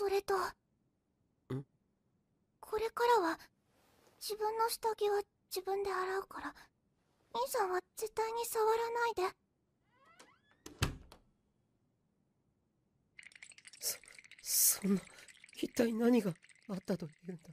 それとこれからは自分の下着は自分で洗うから兄さんは絶対に触らないでそそんな一体何があったというんだ